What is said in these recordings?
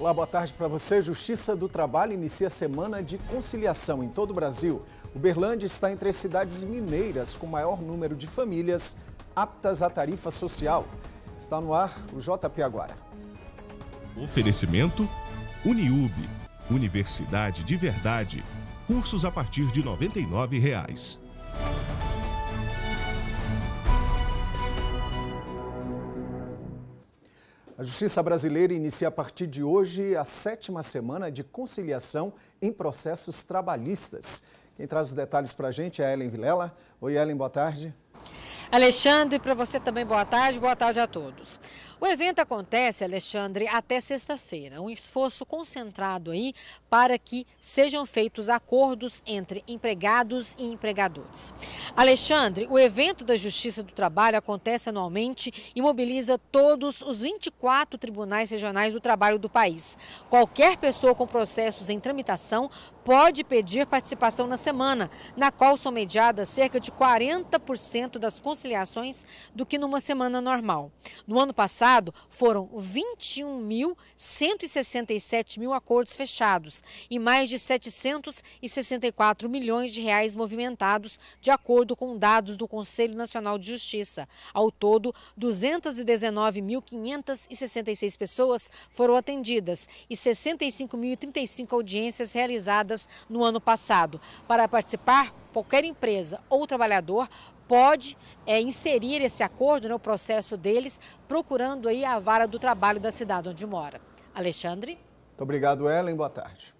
Olá, boa tarde para você. Justiça do Trabalho inicia a semana de conciliação em todo o Brasil. Uberlândia está entre as cidades mineiras com maior número de famílias aptas à tarifa social. Está no ar o JP Agora. Oferecimento Uniub, Universidade de Verdade. Cursos a partir de R$ 99. Reais. A Justiça Brasileira inicia a partir de hoje a sétima semana de conciliação em processos trabalhistas. Quem traz os detalhes para a gente é a Ellen Vilela. Oi, Ellen, boa tarde. Alexandre, para você também boa tarde, boa tarde a todos. O evento acontece, Alexandre, até sexta-feira. Um esforço concentrado aí para que sejam feitos acordos entre empregados e empregadores. Alexandre, o evento da Justiça do Trabalho acontece anualmente e mobiliza todos os 24 tribunais regionais do trabalho do país. Qualquer pessoa com processos em tramitação pode pedir participação na semana, na qual são mediadas cerca de 40% das conciliações do que numa semana normal. No ano passado, passado, foram 21.167 mil acordos fechados e mais de 764 milhões de reais movimentados, de acordo com dados do Conselho Nacional de Justiça. Ao todo, 219.566 pessoas foram atendidas e 65.035 audiências realizadas no ano passado. Para participar, qualquer empresa ou trabalhador pode é, inserir esse acordo no né, processo deles, procurando aí a vara do trabalho da cidade onde mora. Alexandre? Muito obrigado, Ellen. Boa tarde.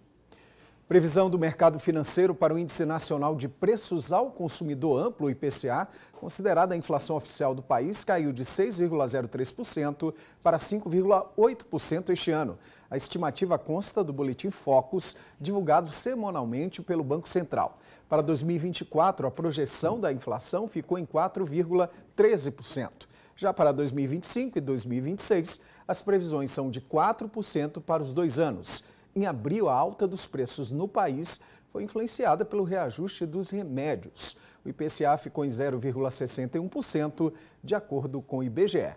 Previsão do mercado financeiro para o Índice Nacional de Preços ao Consumidor Amplo, IPCA, considerada a inflação oficial do país, caiu de 6,03% para 5,8% este ano. A estimativa consta do boletim Focus, divulgado semanalmente pelo Banco Central. Para 2024, a projeção da inflação ficou em 4,13%. Já para 2025 e 2026, as previsões são de 4% para os dois anos. Em abril, a alta dos preços no país foi influenciada pelo reajuste dos remédios. O IPCA ficou em 0,61%, de acordo com o IBGE.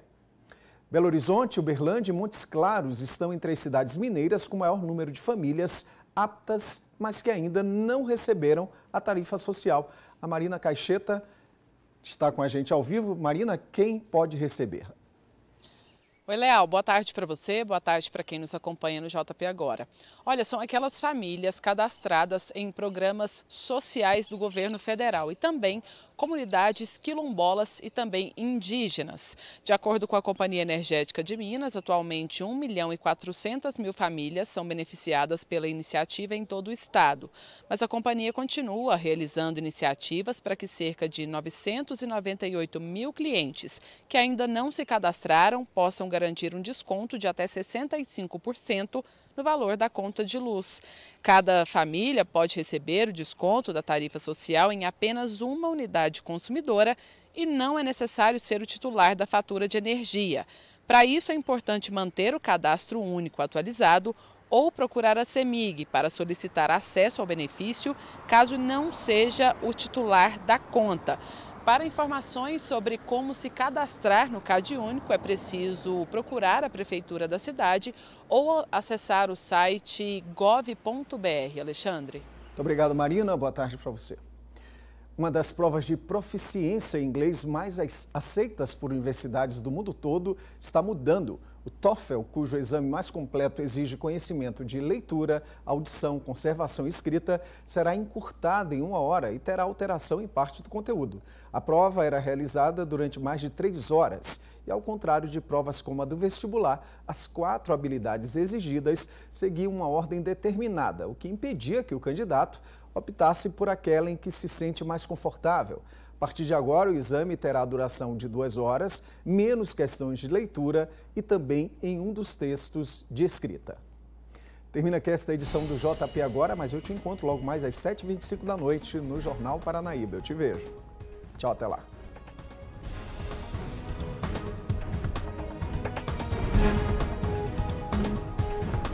Belo Horizonte, Uberlândia e Montes Claros estão entre as cidades mineiras com maior número de famílias aptas, mas que ainda não receberam a tarifa social. A Marina Caixeta está com a gente ao vivo. Marina, quem pode receber? Oi, Leal, boa tarde para você, boa tarde para quem nos acompanha no JP Agora. Olha, são aquelas famílias cadastradas em programas sociais do governo federal e também comunidades quilombolas e também indígenas. De acordo com a Companhia Energética de Minas, atualmente 1 milhão e 400 mil famílias são beneficiadas pela iniciativa em todo o estado. Mas a companhia continua realizando iniciativas para que cerca de 998 mil clientes que ainda não se cadastraram possam garantir um desconto de até 65% no valor da conta de luz. Cada família pode receber o desconto da tarifa social em apenas uma unidade entidade consumidora e não é necessário ser o titular da fatura de energia. Para isso, é importante manter o cadastro único atualizado ou procurar a CEMIG para solicitar acesso ao benefício, caso não seja o titular da conta. Para informações sobre como se cadastrar no CAD Único, é preciso procurar a prefeitura da cidade ou acessar o site gov.br. Alexandre. Muito obrigado, Marina. Boa tarde para você. Uma das provas de proficiência em inglês mais aceitas por universidades do mundo todo está mudando. O TOEFL, cujo exame mais completo exige conhecimento de leitura, audição, conservação e escrita, será encurtado em uma hora e terá alteração em parte do conteúdo. A prova era realizada durante mais de três horas e, ao contrário de provas como a do vestibular, as quatro habilidades exigidas seguiam uma ordem determinada, o que impedia que o candidato optasse por aquela em que se sente mais confortável a partir de agora, o exame terá duração de duas horas, menos questões de leitura e também em um dos textos de escrita. Termina aqui esta edição do JP Agora, mas eu te encontro logo mais às 7h25 da noite no Jornal Paranaíba. Eu te vejo. Tchau, até lá.